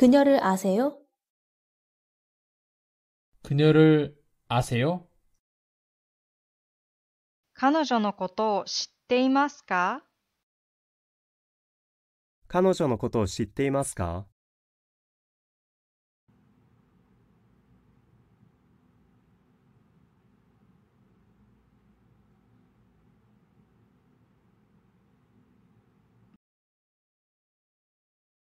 그녀를아세요그녀를아세요彼女のことを知っていますか彼女のことを知っていますか